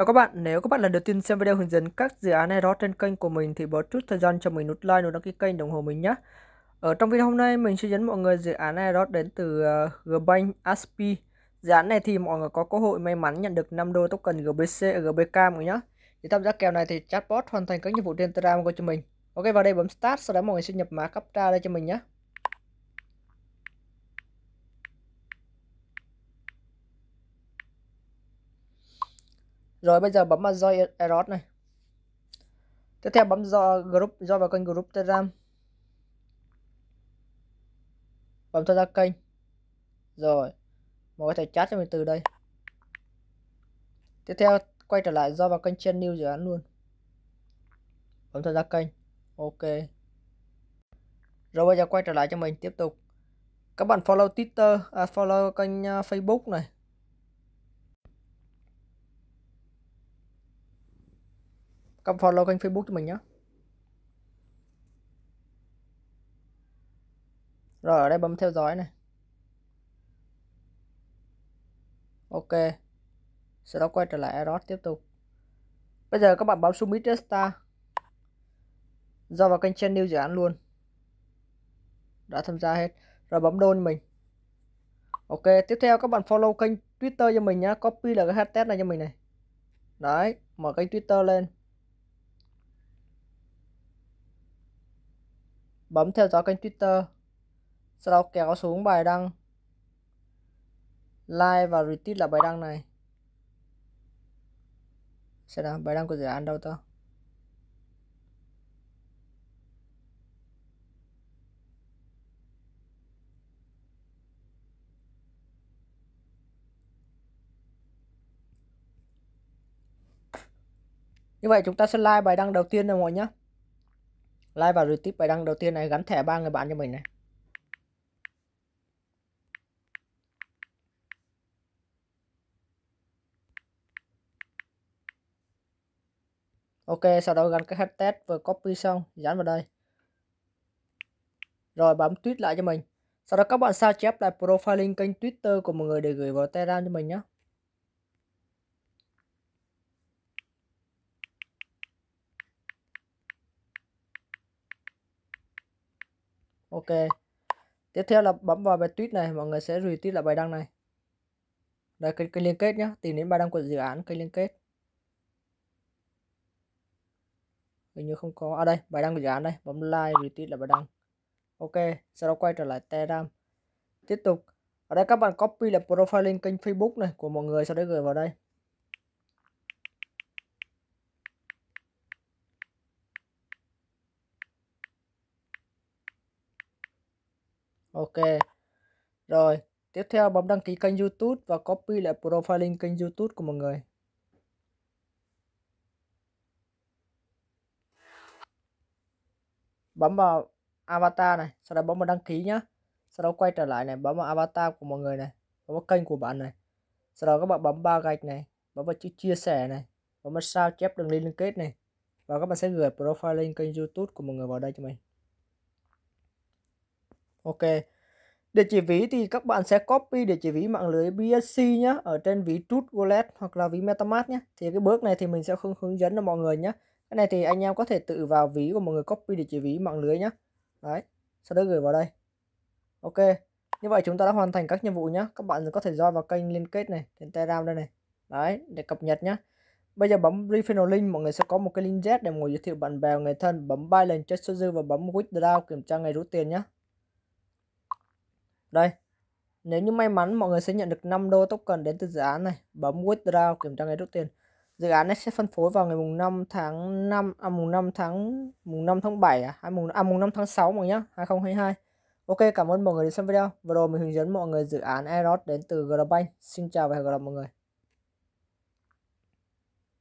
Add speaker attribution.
Speaker 1: Chào các bạn, nếu các bạn lần đầu tiên xem video hướng dẫn các dự án đó trên kênh của mình thì bớt chút thời gian cho mình nút like, nút đăng ký kênh đồng hồ mình nhé. Ở trong video hôm nay mình sẽ dẫn mọi người dự án đó đến từ uh, Gbank ASP. Dự án này thì mọi người có cơ hội may mắn nhận được 5 đô token GBC, GBK mọi nhé. Để tham gia kèo này thì chatbot hoàn thành các nhiệm vụ trên Telegram của cho mình. Ok vào đây bấm Start, sau đó mọi người sẽ nhập mã CAPTCHA đây cho mình nhé. Rồi bây giờ bấm vào join Error này. Tiếp theo bấm join group, join vào kênh group Telegram. Bấm tham gia kênh. Rồi. Mọi người có thể chat cho mình từ đây. Tiếp theo quay trở lại do vào kênh new dự án luôn. Bấm tham gia kênh. Ok. Rồi bây giờ quay trở lại cho mình tiếp tục. Các bạn follow Twitter, à, follow kênh à, Facebook này, Các follow kênh Facebook cho mình nhé. Rồi ở đây bấm theo dõi này. Ok. Sau đó quay trở lại Eros tiếp tục. Bây giờ các bạn bấm submit star. Do vào kênh channel dự án luôn. Đã tham gia hết. Rồi bấm đôn mình. Ok, tiếp theo các bạn follow kênh Twitter cho mình nhá, copy là cái hashtag này cho mình này. Đấy, mở kênh Twitter lên. bấm theo dõi kênh Twitter, sau đó kéo xuống bài đăng like và retweet là bài đăng này. Xem nào, bài đăng của dự án đâu ta? Như vậy chúng ta sẽ like bài đăng đầu tiên rồi mọi nhé like và retweet bài đăng đầu tiên này gắn thẻ ba người bạn cho mình này Ok, sau đó gắn cái hashtag vừa copy xong, dán vào đây. Rồi bấm tweet lại cho mình. Sau đó các bạn sao chép lại profile link kênh Twitter của một người để gửi vào Telegram cho mình nhé. ok tiếp theo là bấm vào bài tweet này mọi người sẽ retweet lại bài đăng này đây cái cái liên kết nhé tìm đến bài đăng của dự án cái liên kết hình như không có à đây bài đăng của dự án đây bấm like retweet là bài đăng ok sau đó quay trở lại telegram tiếp tục ở đây các bạn copy là profile link kênh facebook này của mọi người sau đấy gửi vào đây Ok. Rồi, tiếp theo bấm đăng ký kênh YouTube và copy lại profile link kênh YouTube của mọi người. Bấm vào avatar này, sau đó bấm vào đăng ký nhá. Sau đó quay trở lại này, bấm vào avatar của mọi người này, bấm vào kênh của bạn này. Sau đó các bạn bấm ba gạch này, bấm vào chữ chia sẻ này, bấm vào sao chép đường link liên kết này. Và các bạn sẽ gửi profile link kênh YouTube của mọi người vào đây cho mình ok địa chỉ ví thì các bạn sẽ copy địa chỉ ví mạng lưới BSC nhé ở trên ví Trut Wallet hoặc là ví MetaMask nhé thì cái bước này thì mình sẽ không hướng dẫn cho mọi người nhé cái này thì anh em có thể tự vào ví của mọi người copy địa chỉ ví mạng lưới nhé đấy sau đó gửi vào đây ok như vậy chúng ta đã hoàn thành các nhiệm vụ nhé các bạn có thể roi vào kênh liên kết này trên Telegram đây này đấy để cập nhật nhé bây giờ bấm referral link mọi người sẽ có một cái link Z để mọi người giới thiệu bạn bè người thân bấm buy lần cho số dư và bấm withdraw kiểm tra ngày rút tiền nhé đây, nếu như may mắn mọi người sẽ nhận được 5 đô token đến từ dự án này. Bấm withdraw kiểm tra ngay rút tiền Dự án này sẽ phân phối vào ngày mùng 5 tháng 5 à mùng 5 tháng mùng 5 tháng 7 à, à mùng à mùng 5 tháng 6 mọi nhá, 2022. Ok, cảm ơn mọi người đã xem video. Vừa rồi mình hướng dẫn mọi người dự án Eros đến từ global bank Xin chào và hẹn gặp lại mọi người.